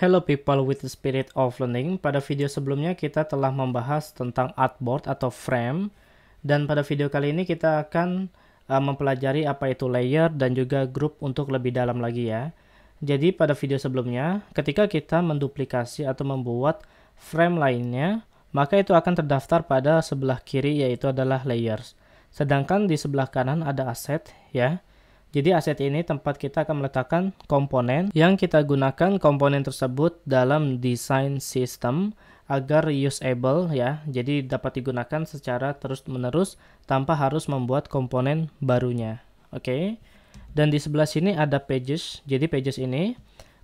Hello people with the spirit of learning. Pada video sebelumnya kita telah membahas tentang artboard atau frame dan pada video kali ini kita akan uh, mempelajari apa itu layer dan juga group untuk lebih dalam lagi ya. Jadi pada video sebelumnya ketika kita menduplikasi atau membuat frame lainnya maka itu akan terdaftar pada sebelah kiri yaitu adalah layers. Sedangkan di sebelah kanan ada aset ya. Jadi aset ini tempat kita akan meletakkan komponen yang kita gunakan komponen tersebut dalam desain sistem agar usable ya. Jadi dapat digunakan secara terus-menerus tanpa harus membuat komponen barunya. Oke. Okay? Dan di sebelah sini ada pages. Jadi pages ini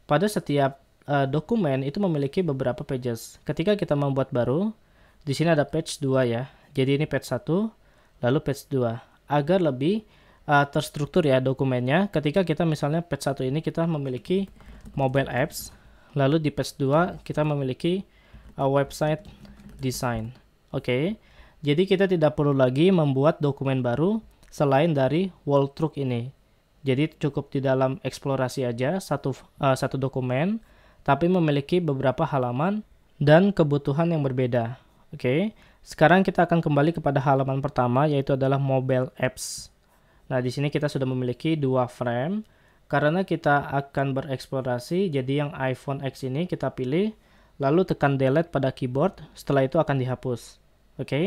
pada setiap uh, dokumen itu memiliki beberapa pages. Ketika kita membuat baru, di sini ada page 2 ya. Jadi ini page 1, lalu page 2 agar lebih uh, terstruktur ya dokumennya. Ketika kita misalnya patch 1 ini kita memiliki mobile apps, lalu di patch 2 kita memiliki uh, website design. Oke. Okay. Jadi kita tidak perlu lagi membuat dokumen baru selain dari wall truck ini. Jadi cukup di dalam eksplorasi aja satu uh, satu dokumen tapi memiliki beberapa halaman dan kebutuhan yang berbeda. Oke. Okay. Sekarang kita akan kembali kepada halaman pertama yaitu adalah mobile apps. Nah, di sini kita sudah memiliki dua frame. Karena kita akan bereksplorasi, jadi yang iPhone X ini kita pilih, lalu tekan delete pada keyboard, setelah itu akan dihapus. Oke, okay?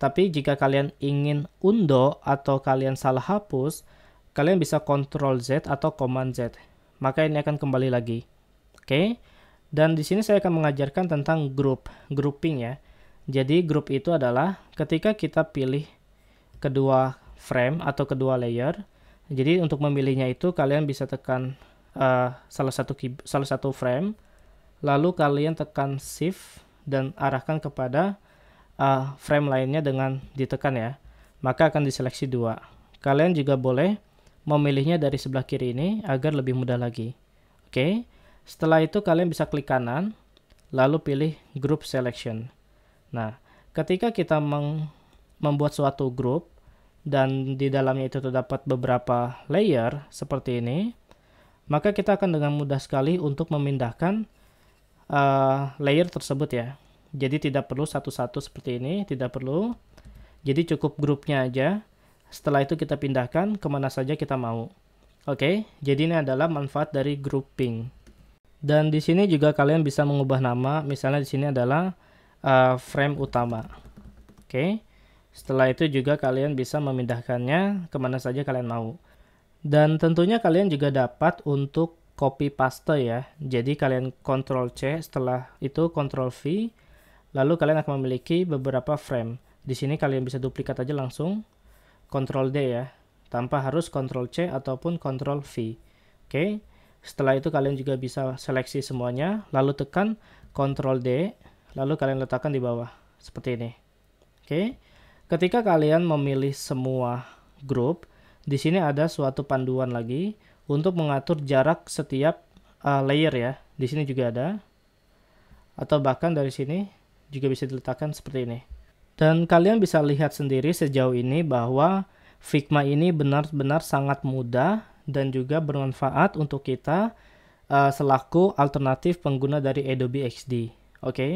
tapi jika kalian ingin undo atau kalian salah hapus, kalian bisa Ctrl Z atau Command Z. Maka ini akan kembali lagi. Oke, okay? dan di sini saya akan mengajarkan tentang group, grouping ya. Jadi group itu adalah ketika kita pilih kedua frame atau kedua layer. Jadi untuk memilihnya itu kalian bisa tekan uh, salah satu salah satu frame, lalu kalian tekan shift dan arahkan kepada uh, frame lainnya dengan ditekan ya. Maka akan diseleksi dua. Kalian juga boleh memilihnya dari sebelah kiri ini agar lebih mudah lagi. Oke. Okay. Setelah itu kalian bisa klik kanan lalu pilih group selection. Nah, ketika kita membuat suatu grup dan di dalamnya itu terdapat beberapa layer seperti ini, maka kita akan dengan mudah sekali untuk memindahkan uh, layer tersebut ya. Jadi tidak perlu satu-satu seperti ini, tidak perlu. Jadi cukup grupnya aja. Setelah itu kita pindahkan kemana saja kita mau. Oke, jadi ini adalah manfaat dari grouping. Dan di sini juga kalian bisa mengubah nama, misalnya di sini adalah uh, frame utama. Oke. Setelah itu juga kalian bisa memindahkannya kemana saja kalian mau. Dan tentunya kalian juga dapat untuk copy paste ya. Jadi kalian Ctrl C, setelah itu Ctrl V, lalu kalian akan memiliki beberapa frame. Di sini kalian bisa duplikat aja langsung Ctrl D ya, tanpa harus Ctrl C ataupun Ctrl V. Oke. Setelah itu kalian juga bisa seleksi semuanya, lalu tekan Ctrl D, lalu kalian letakkan di bawah seperti ini. Oke. Okay. Ketika kalian memilih semua grup, di sini ada suatu panduan lagi untuk mengatur jarak setiap uh, layer ya. Di sini juga ada. Atau bahkan dari sini juga bisa diletakkan seperti ini. Dan kalian bisa lihat sendiri sejauh ini bahwa Figma ini benar-benar sangat mudah dan juga bermanfaat untuk kita uh, selaku alternatif pengguna dari Adobe XD. Oke. Okay?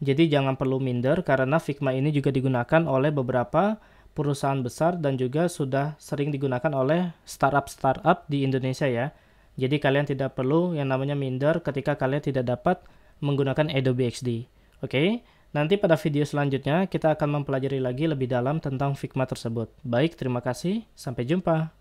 Jadi jangan perlu minder karena Figma ini juga digunakan oleh beberapa perusahaan besar dan juga sudah sering digunakan oleh startup-startup di Indonesia ya. Jadi kalian tidak perlu yang namanya minder ketika kalian tidak dapat menggunakan Adobe XD. Oke, nanti pada video selanjutnya kita akan mempelajari lagi lebih dalam tentang Figma tersebut. Baik, terima kasih. Sampai jumpa.